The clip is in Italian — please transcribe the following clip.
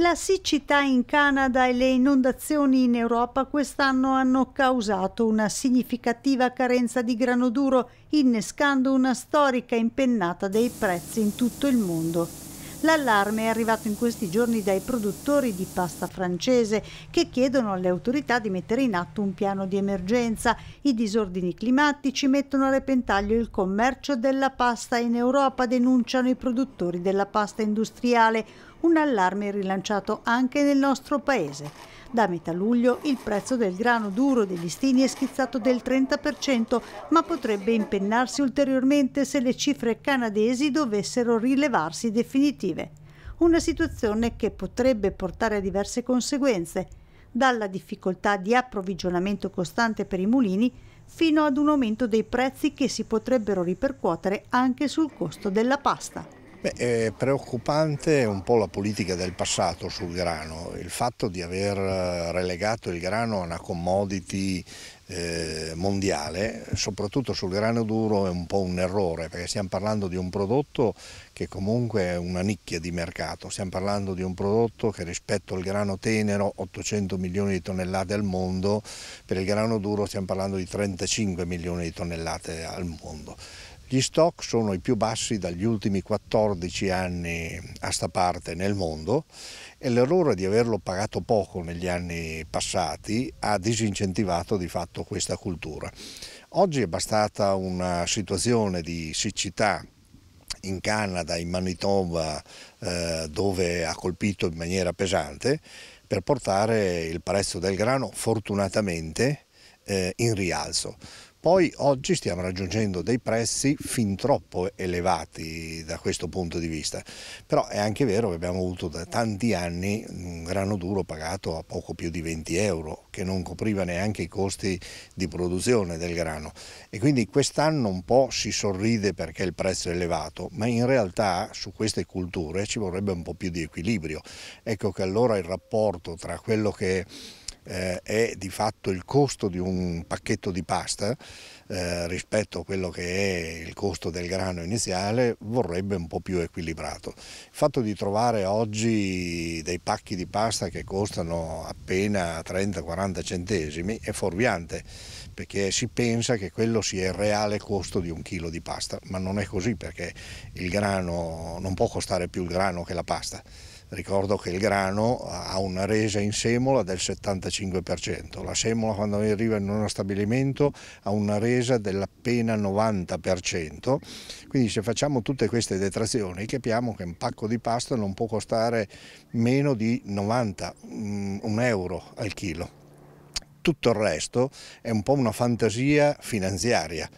La siccità in Canada e le inondazioni in Europa quest'anno hanno causato una significativa carenza di grano duro, innescando una storica impennata dei prezzi in tutto il mondo. L'allarme è arrivato in questi giorni dai produttori di pasta francese che chiedono alle autorità di mettere in atto un piano di emergenza. I disordini climatici mettono a repentaglio il commercio della pasta in Europa, denunciano i produttori della pasta industriale un allarme rilanciato anche nel nostro paese. Da metà luglio il prezzo del grano duro dei listini è schizzato del 30%, ma potrebbe impennarsi ulteriormente se le cifre canadesi dovessero rilevarsi definitive. Una situazione che potrebbe portare a diverse conseguenze, dalla difficoltà di approvvigionamento costante per i mulini fino ad un aumento dei prezzi che si potrebbero ripercuotere anche sul costo della pasta. Beh, è preoccupante un po' la politica del passato sul grano, il fatto di aver eh, relegato il grano a una commodity eh, mondiale, soprattutto sul grano duro è un po' un errore perché stiamo parlando di un prodotto che comunque è una nicchia di mercato, stiamo parlando di un prodotto che rispetto al grano tenero 800 milioni di tonnellate al mondo, per il grano duro stiamo parlando di 35 milioni di tonnellate al mondo. Gli stock sono i più bassi dagli ultimi 14 anni a sta parte nel mondo e l'errore di averlo pagato poco negli anni passati ha disincentivato di fatto questa cultura. Oggi è bastata una situazione di siccità in Canada, in Manitoba, eh, dove ha colpito in maniera pesante, per portare il prezzo del grano fortunatamente eh, in rialzo. Poi oggi stiamo raggiungendo dei prezzi fin troppo elevati da questo punto di vista, però è anche vero che abbiamo avuto da tanti anni un grano duro pagato a poco più di 20 euro, che non copriva neanche i costi di produzione del grano e quindi quest'anno un po' si sorride perché il prezzo è elevato, ma in realtà su queste culture ci vorrebbe un po' più di equilibrio. Ecco che allora il rapporto tra quello che eh, è di fatto il costo di un pacchetto di pasta eh, rispetto a quello che è il costo del grano iniziale vorrebbe un po' più equilibrato. Il fatto di trovare oggi dei pacchi di pasta che costano appena 30-40 centesimi è fuorviante perché si pensa che quello sia il reale costo di un chilo di pasta, ma non è così perché il grano non può costare più il grano che la pasta. Ricordo che il grano ha una resa in semola del 75%, la semola quando arriva in uno stabilimento ha una resa dell'appena 90%, quindi se facciamo tutte queste detrazioni capiamo che un pacco di pasta non può costare meno di 90, mm, un euro al chilo tutto il resto è un po' una fantasia finanziaria